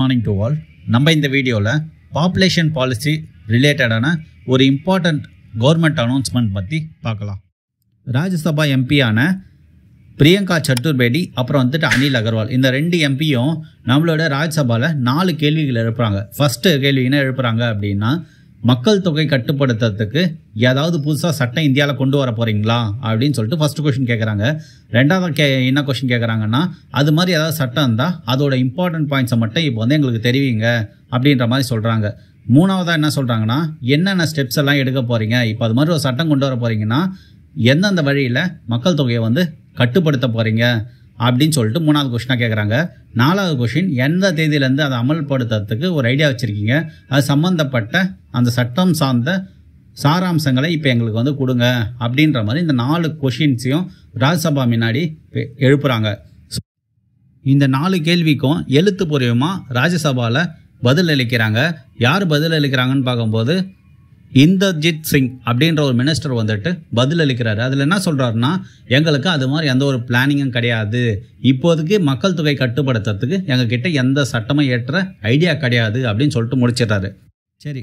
morning to all நம்ம இந்த வீடியோவில் பாப்புலேஷன் பாலிசி ரிலேட்டடான ஒரு இம்பார்ட்டண்ட் கவர்மெண்ட் அனௌன்ஸ்மெண்ட் பற்றி பார்க்கலாம் ராஜ்யசபா எம்பியான பிரியங்கா சத்துர்பேடி அப்புறம் வந்துட்டு அனில் அகர்வால் இந்த ரெண்டு எம்பியும் நம்மளோட ராஜ்யசபாவில் நாலு கேள்விகள் எழுப்புறாங்க ஃபஸ்ட்டு கேள்வி என்ன எழுப்புறாங்க அப்படின்னா மக்கள் தொகை கட்டுப்படுத்துறதுக்கு ஏதாவது புதுசாக சட்டம் இந்தியாவில் கொண்டு வர போகிறீங்களா அப்படின்னு சொல்லிட்டு ஃபஸ்ட்டு கொஷின் கேட்குறாங்க ரெண்டாவது கே என்ன கொஷின் கேட்குறாங்கன்னா அது மாதிரி ஏதாவது சட்டம் இருந்தால் அதோட இம்பார்ட்டன்ட் பாயிண்ட்ஸை மட்டும் இப்போ வந்து எங்களுக்கு தெரிவிங்க அப்படின்ற மாதிரி சொல்கிறாங்க மூணாவதாக என்ன சொல்கிறாங்கன்னா என்னென்ன ஸ்டெப்ஸ் எல்லாம் எடுக்க போகிறீங்க இப்போ அது மாதிரி ஒரு சட்டம் கொண்டு வர போகிறீங்கன்னா எந்தெந்த வழியில் மக்கள் தொகையை வந்து கட்டுப்படுத்த போகிறீங்க அப்படின்னு சொல்லிட்டு மூணாவது கொஷினாக கேட்குறாங்க நாலாவது கொஷின் எந்த தேதியிலேருந்து அதை அமல்படுத்துறதுக்கு ஒரு ஐடியா வச்சுருக்கீங்க அது சம்மந்தப்பட்ட அந்த சட்டம் சார்ந்த சாராம்சங்களை இப்போ எங்களுக்கு வந்து கொடுங்க அப்படின்ற மாதிரி இந்த நாலு கொஷின்ஸையும் ராஜ்யசபா முன்னாடி எழுப்புகிறாங்க இந்த நாலு கேள்விக்கும் எழுத்துப்பூர்வமாக ராஜ்யசபாவில் பதில் அளிக்கிறாங்க யார் பதில் அளிக்கிறாங்கன்னு பார்க்கும்போது இந்தர்ஜித் சிங் அப்படின்ற ஒரு மினிஸ்டர் வந்துட்டு பதில் அளிக்கிறாரு அதில் என்ன சொல்கிறாருன்னா எங்களுக்கு அது மாதிரி எந்த ஒரு பிளானிங்கும் கிடையாது இப்போதைக்கு மக்கள் தொகை கட்டுப்படுத்துறதுக்கு எங்ககிட்ட எந்த சட்டமும் ஏற்ற ஐடியா கிடையாது அப்படின்னு சொல்லிட்டு முடிச்சிடுறாரு சரி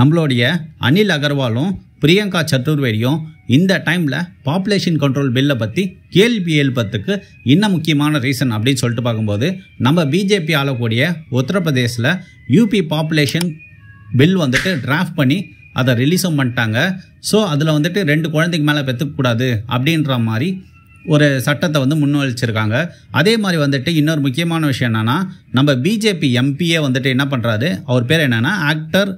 நம்மளுடைய அனில் அகர்வாலும் பிரியங்கா சத்துர்வேதியும் இந்த டைமில் பாப்புலேஷன் கண்ட்ரோல் பில்லை பற்றி கேள்வி எழுப்பத்துக்கு இன்னும் முக்கியமான ரீசன் அப்படின்னு சொல்லிட்டு பார்க்கும்போது நம்ம பிஜேபி ஆளக்கூடிய உத்தரப்பிரதேசில் யூபி பாப்புலேஷன் பில் வந்துட்டு டிராஃப்ட் பண்ணி அதை ரிலீஸும் பண்ணிட்டாங்க ஸோ அதில் வந்துட்டு ரெண்டு குழந்தைக்கு மேலே பெற்றுக்கூடாது அப்படின்ற மாதிரி ஒரு சட்டத்தை வந்து முன்வழிச்சிருக்காங்க அதே மாதிரி வந்துட்டு இன்னொரு முக்கியமான விஷயம் என்னென்னா நம்ம பிஜேபி எம்பியே வந்துட்டு என்ன பண்ணுறாரு அவர் பேர் என்னென்னா ஆக்டர்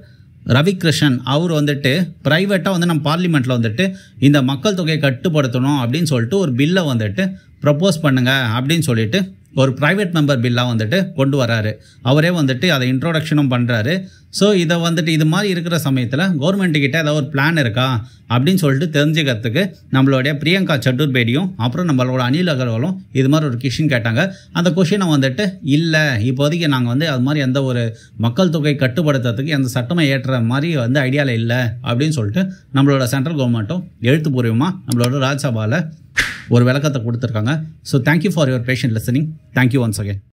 ரவிகிருஷ்ணன் அவர் வந்துட்டு ப்ரைவேட்டாக வந்து நம்ம பார்லிமெண்ட்டில் வந்துட்டு இந்த மக்கள் தொகையை கட்டுப்படுத்தணும் அப்படின்னு சொல்லிட்டு ஒரு பில்லை வந்துட்டு ப்ரப்போஸ் பண்ணுங்கள் அப்படின்னு சொல்லிட்டு ஒரு ப்ரைவேட் மெம்பர் பில்லாக வந்துட்டு கொண்டு வராரு அவரே வந்துட்டு அதை இன்ட்ரோடக்ஷனும் பண்ணுறாரு ஸோ இதை வந்துட்டு இது மாதிரி இருக்கிற சமயத்தில் கவர்மெண்ட்டுக்கிட்ட ஏதாவது ஒரு பிளான் இருக்கா அப்படின்னு சொல்லிட்டு தெரிஞ்சுக்கிறதுக்கு நம்மளுடைய பிரியங்கா சட்டுர்பேடியும் அப்புறம் நம்மளோட அனில் அகர்வாலும் இது மாதிரி ஒரு கொஷின் கேட்டாங்க அந்த கொஷினை வந்துட்டு இல்லை இப்போதைக்கு நாங்கள் வந்து அது மாதிரி எந்த ஒரு மக்கள் தொகை கட்டுப்படுத்துறதுக்கு எந்த சட்டமும் ஏற்ற மாதிரி வந்து ஐடியாவில் இல்லை அப்படின்னு சொல்லிட்டு நம்மளோட சென்ட்ரல் கவர்மெண்ட்டும் எழுத்துப்பூர்வமாக நம்மளோட ராஜ்சபாவில் ஒரு விளக்கத்தை கொடுத்துருக்காங்க so thank you for your patient listening thank you once again